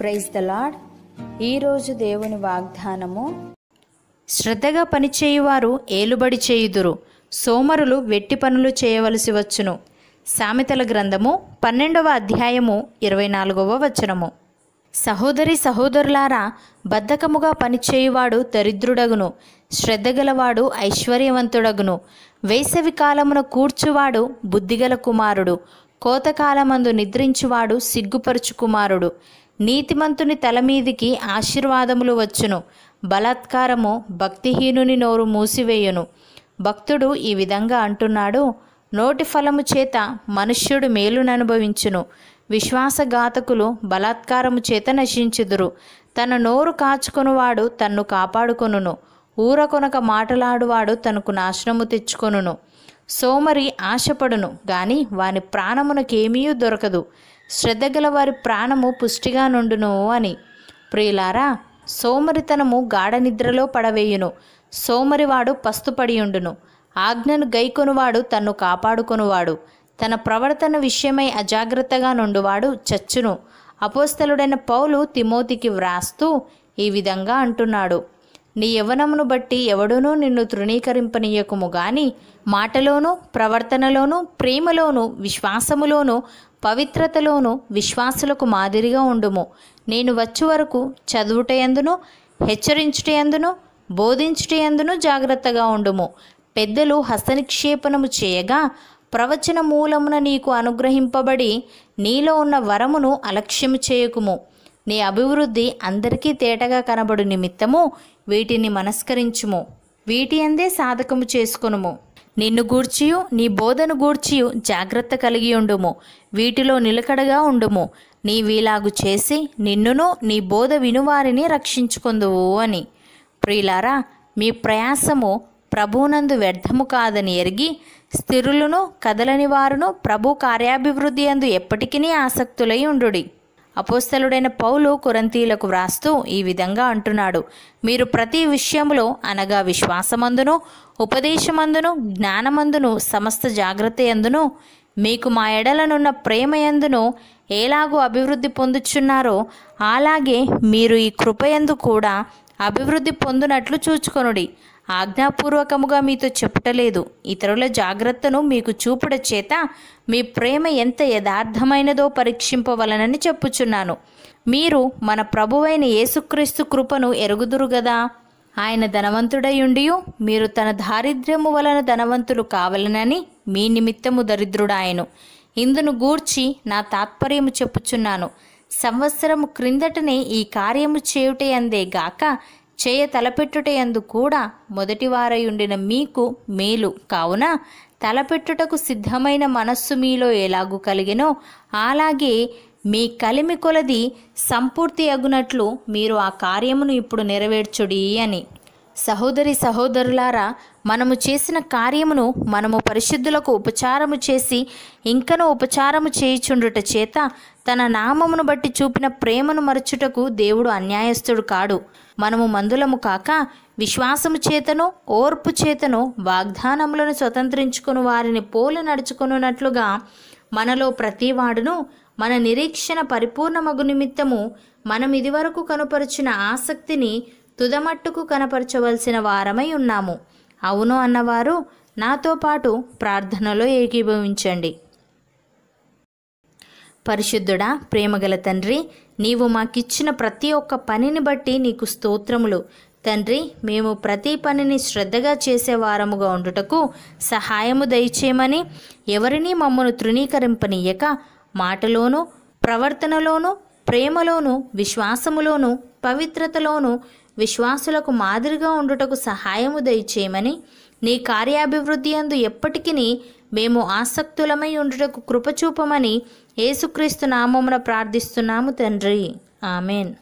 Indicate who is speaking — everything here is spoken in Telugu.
Speaker 1: ప్రైజ్ ద లాడ్ ఈరోజు దేవుని వాగ్దానము శ్రద్ధగా పనిచేయువారు ఏలుబడి చేయుదురు సోమరులు వెట్టి పనులు చేయవలసి వచ్చును సామెతల గ్రంథము పన్నెండవ అధ్యాయము ఇరవై నాలుగవ వచనము సహోదరి సహోదరులారా బద్ధకముగా పనిచేయువాడు దరిద్రుడగును శ్రద్ధగలవాడు ఐశ్వర్యవంతుడగును వేసవి కాలమున కూర్చువాడు బుద్ధిగల కుమారుడు కోతకాలమందు నిద్రించువాడు సిగ్గుపరుచు కుమారుడు నీతిమంతుని తల మీదికి ఆశీర్వాదములు వచ్చును బలాత్కారము భక్తిహీనుని నోరు మూసివేయును భక్తుడు ఈ విధంగా అంటున్నాడు నోటి ఫలము చేత మనుష్యుడు మేలుననుభవించును విశ్వాసఘాతకులు బలాత్కారము చేత నశించుదురు తన నోరు కాచుకునివాడు తన్ను కాపాడుకొనును ఊరకొనక మాటలాడువాడు తనకు నాశనము తెచ్చుకొనును సోమరి ఆశపడును గాని వాని ప్రాణమునకేమీ దొరకదు శ్రద్ధ వారి ప్రాణము పుష్టిగా నుండును అని ప్రియులారా సోమరితనము గాఢ నిద్రలో పడవేయును సోమరివాడు పస్తుపడియుండును ఆజ్ఞను గైకొనువాడు తన్ను కాపాడుకొనువాడు తన ప్రవర్తన విషయమై అజాగ్రత్తగా నుండువాడు చచ్చును అపోస్తలుడైన పౌలు తిమోతికి వ్రాస్తూ ఈ విధంగా అంటున్నాడు నీ యవ్వనమును బట్టి ఎవడునూ నిన్ను తృణీకరింపనీయకుము గాని మాటలోనూ ప్రవర్తనలోనూ ప్రేమలోనూ విశ్వాసములోనూ పవిత్రతలోనూ విశ్వాసులకు మాదిరిగా ఉండుము నేను వచ్చు వరకు చదువుటయందును హెచ్చరించుటయందును బోధించుటయందును జాగ్రత్తగా ఉండుము పెద్దలు హస్తనిక్షేపణము చేయగా ప్రవచన మూలమున నీకు అనుగ్రహింపబడి నీలో ఉన్న వరమును అలక్ష్యము చేయకుము నీ అభివృద్ధి అందరికీ తేటగా కనబడు నిమిత్తము వీటిని మనస్కరించుము వీటి అందే సాధకము చేసుకునుము నిన్ను గూర్చియు నీ బోధను గూర్చియు జాగ్రత్త కలిగి ఉండుము వీటిలో నిలకడగా ఉండుము నీ వీలాగు చేసి నిన్నును నీ బోధ వినువారిని రక్షించుకుందువు అని ప్రియులారా మీ ప్రయాసము ప్రభునందు వ్యర్థము కాదని ఎరిగి స్థిరులను కదలని వారును ప్రభు కార్యాభివృద్ధి అందు ఎప్పటికీ ఆసక్తులై ఉండుడి అపోస్తలుడైన పౌలు కొరంతీలకు వ్రాస్తూ ఈ విధంగా అంటున్నాడు మీరు ప్రతి విషయంలో అనగా విశ్వాసమందును ఉపదేశమందును జ్ఞానమందును సమస్త జాగ్రత్త ఎందును మీకు మా ఎడలనున్న ప్రేమ ఎందును ఎలాగూ అభివృద్ధి పొందుచున్నారో అలాగే మీరు ఈ కృపయందు కూడా అభివృద్ధి పొందునట్లు చూచుకొనుడి ఆజ్ఞాపూర్వకముగా మీతో చెప్పటలేదు ఇతరుల జాగ్రత్తను మీకు చూపుట చేత మీ ప్రేమ ఎంత యథార్థమైనదో పరీక్షింపవలనని చెప్పుచున్నాను మీరు మన ప్రభువైన యేసుక్రీస్తు కృపను ఎరుగుదురు గదా ఆయన ధనవంతుడయుండి మీరు తన దారిద్ర్యము వలన ధనవంతులు కావలనని మీ నిమిత్తము దరిద్రుడాయను ఇందును గూర్చి నా తాత్పర్యము చెప్పుచున్నాను సంవత్సరము క్రిందటనే ఈ కార్యము చేయుటే అందేగాక చేయ తలపెట్టుటయందు కూడా మొదటివారయుండిన మీకు మేలు కావున తలపెట్టుటకు సిద్ధమైన మనస్సు మీలో ఎలాగూ కలిగినో అలాగే మీ కలిమి కొలది సంపూర్తి అగునట్లు మీరు ఆ కార్యమును ఇప్పుడు నెరవేర్చుడి అని సహోదరి సహోదరులారా మనము చేసిన కార్యమును మనము పరిశుద్ధులకు ఉపచారము చేసి ఇంకను ఉపచారము చేయుచుండుట చేత తన నామమును బట్టి చూపిన ప్రేమను మరచుటకు దేవుడు అన్యాయస్తుడు కాడు మనము మందులము కాక విశ్వాసము చేతను ఓర్పు చేతను వాగ్దానములను స్వతంత్రించుకుని వారిని పోలి నడుచుకున్నట్లుగా మనలో ప్రతివాడును మన నిరీక్షణ పరిపూర్ణమగు నిమిత్తము మనం ఇదివరకు కనుపరుచిన ఆసక్తిని తుదమట్టుకు కనపరచవలసిన వారమై ఉన్నాము అవును అన్నవారు నాతో పాటు ప్రార్థనలో ఏకీభవించండి పరిశుద్ధుడా ప్రేమగల తండ్రి నీవు మాకిచ్చిన ప్రతి ఒక్క పనిని బట్టి నీకు స్తోత్రములు తండ్రి మేము ప్రతి పనిని శ్రద్ధగా చేసేవారముగా ఉండుటకు సహాయము దయచేయమని ఎవరిని మమ్మను తృణీకరింపనీయక మాటలోనూ ప్రవర్తనలోనూ ప్రేమలోను విశ్వాసములోను పవిత్రతలోను విశ్వాసులకు మాదిరిగా ఉండుటకు సహాయము దయచేయమని నీ కార్యాభివృద్ధి అందు ఎప్పటికీ మేము ఆసక్తులమై ఉండుటకు కృపచూపమని యేసుక్రీస్తు నామమున ప్రార్థిస్తున్నాము తండ్రి ఆమెన్